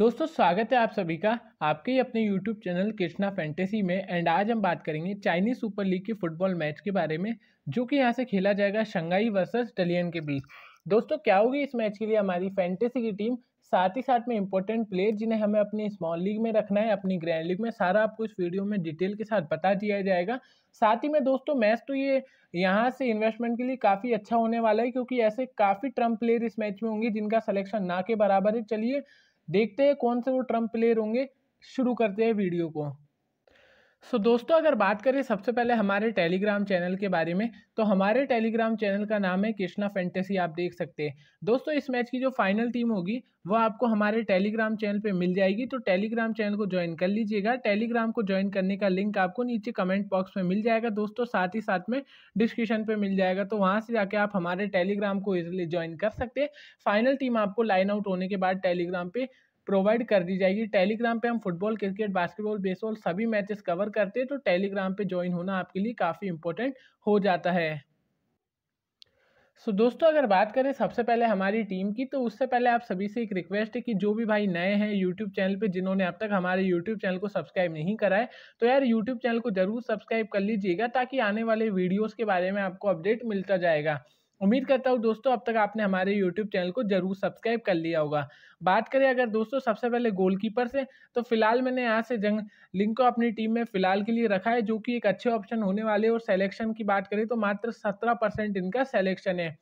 दोस्तों स्वागत है आप सभी का आपके ही अपने यूट्यूब चैनल कृष्णा फैंटेसी में एंड आज हम बात करेंगे चाइनीज सुपर लीग के फुटबॉल मैच के बारे में जो कि यहाँ से खेला जाएगा शंघाई वर्सेस टलियन के बीच दोस्तों क्या होगी इस मैच के लिए हमारी फैंटेसी की टीम साथ ही साथ में इंपॉर्टेंट प्लेयर जिन्हें हमें अपनी स्मॉल लीग में रखना है अपनी ग्रैंड लीग में सारा आपको इस वीडियो में डिटेल के साथ बता दिया जाएगा साथ ही में दोस्तों मैच तो ये यहाँ से इन्वेस्टमेंट के लिए काफ़ी अच्छा होने वाला है क्योंकि ऐसे काफ़ी ट्रम्प प्लेयर इस मैच में होंगे जिनका सलेक्शन ना के बराबर है चलिए देखते हैं कौन से वो ट्रम्प प्लेयर होंगे शुरू करते हैं वीडियो को सो so, दोस्तों अगर बात करें सबसे पहले हमारे टेलीग्राम चैनल के बारे में तो हमारे टेलीग्राम चैनल का नाम है कृष्णा फैंटेसी आप देख सकते हैं दोस्तों इस मैच की जो फाइनल टीम होगी वो आपको हमारे टेलीग्राम चैनल पे मिल जाएगी तो टेलीग्राम चैनल को ज्वाइन कर लीजिएगा टेलीग्राम को ज्वाइन करने का लिंक आपको नीचे कमेंट बॉक्स में मिल जाएगा दोस्तों साथ ही साथ में डिस्क्रिप्शन पर मिल जाएगा तो वहाँ से जाके आप हमारे टेलीग्राम को इजिली ज्वाइन कर सकते हैं फाइनल टीम आपको लाइन आउट होने के बाद टेलीग्राम पर प्रोवाइड कर दी जाएगी टेलीग्राम पे हम फुटबॉल क्रिकेट बास्केटबॉल बेसबॉल सभी मैचेस कवर करते हैं तो टेलीग्राम पे ज्वाइन होना आपके लिए काफ़ी इंपॉर्टेंट हो जाता है सो so, दोस्तों अगर बात करें सबसे पहले हमारी टीम की तो उससे पहले आप सभी से एक रिक्वेस्ट है कि जो भी भाई नए हैं यूट्यूब चैनल पे जिन्होंने अब तक हमारे यूट्यूब चैनल को सब्सक्राइब नहीं कराए तो यार यूट्यूब चैनल को ज़रूर सब्सक्राइब कर लीजिएगा ताकि आने वाले वीडियोज़ के बारे में आपको अपडेट मिलता जाएगा उम्मीद करता हूँ दोस्तों अब तक आपने हमारे यूट्यूब चैनल को जरूर सब्सक्राइब कर लिया होगा बात करें अगर दोस्तों सबसे पहले गोलकीपर से तो फिलहाल मैंने यहाँ से जंग लिंक को अपनी टीम में फिलहाल के लिए रखा है जो कि एक अच्छे ऑप्शन होने वाले और सेलेक्शन की बात करें तो मात्र सत्रह परसेंट इनका सेलेक्शन है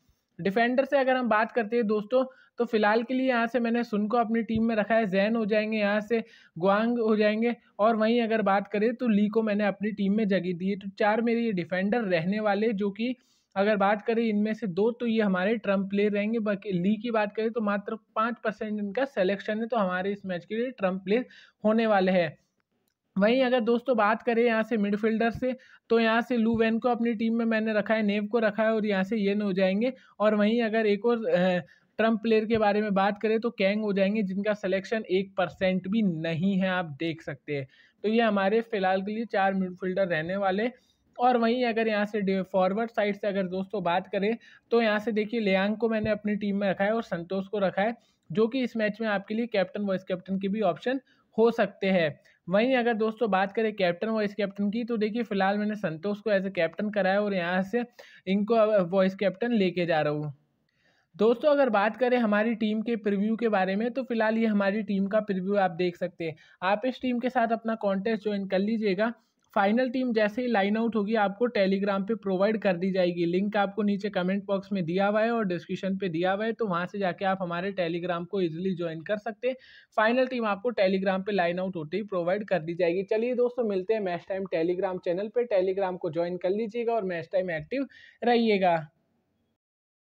डिफेंडर से अगर हम बात करते हैं दोस्तों तो फिलहाल के लिए यहाँ से मैंने सुन को अपनी टीम में रखा है जैन हो जाएंगे यहाँ से गुआंग हो जाएंगे और वहीं अगर बात करें तो ली को मैंने अपनी टीम में जगह दी है तो चार मेरे ये डिफेंडर रहने वाले जो कि अगर बात करें इनमें से दो तो ये हमारे ट्रम्प प्लेयर रहेंगे बाकी ली की बात करें तो मात्र पाँच परसेंट इनका सिलेक्शन है तो हमारे इस मैच के लिए ट्रम्प प्लेयर होने वाले हैं वहीं अगर दोस्तों बात करें यहाँ से मिडफील्डर से तो यहाँ से लू वैन को अपनी टीम में मैंने रखा है नेव को रखा है और यहाँ से येन हो जाएंगे और वहीं अगर एक और ट्रम्प प्लेयर के बारे में बात करें तो कैंग हो जाएंगे जिनका सिलेक्शन एक परसेंट भी नहीं है आप देख सकते हैं तो ये हमारे फिलहाल के लिए चार मिडफील्डर रहने वाले और वहीं अगर यहाँ से फॉरवर्ड साइड से अगर दोस्तों बात करें तो यहाँ से देखिए लेयांग को मैंने अपनी टीम में रखा है और संतोष को रखा है जो कि इस मैच में आपके लिए कैप्टन वाइस कैप्टन की भी ऑप्शन हो सकते हैं वहीं अगर दोस्तों बात करें कैप्टन वाइस कैप्टन की तो देखिए फिलहाल मैंने संतोष को एज ए कैप्टन कराया और यहाँ से इनको वाइस कैप्टन लेके जा रहा हूँ दोस्तों अगर बात करें हमारी टीम के प्रीव्यू के बारे में तो फिलहाल ये हमारी टीम का प्रीव्यू आप देख सकते हैं आप इस टीम के साथ अपना कॉन्टेस्ट ज्वाइन कर लीजिएगा फाइनल टीम जैसे ही लाइन आउट होगी आपको टेलीग्राम पे प्रोवाइड कर दी जाएगी लिंक आपको नीचे कमेंट बॉक्स में दिया हुआ है और डिस्क्रिप्शन पे दिया हुआ है तो वहाँ से जाके आप हमारे टेलीग्राम को इजीली ज्वाइन कर सकते हैं फाइनल टीम आपको टेलीग्राम पे लाइन आउट होते ही प्रोवाइड कर दी जाएगी चलिए दोस्तों मिलते हैं मैच टाइम टेलीग्राम चैनल पर टेलीग्राम को ज्वाइन कर लीजिएगा और मैच टाइम एक्टिव रहिएगा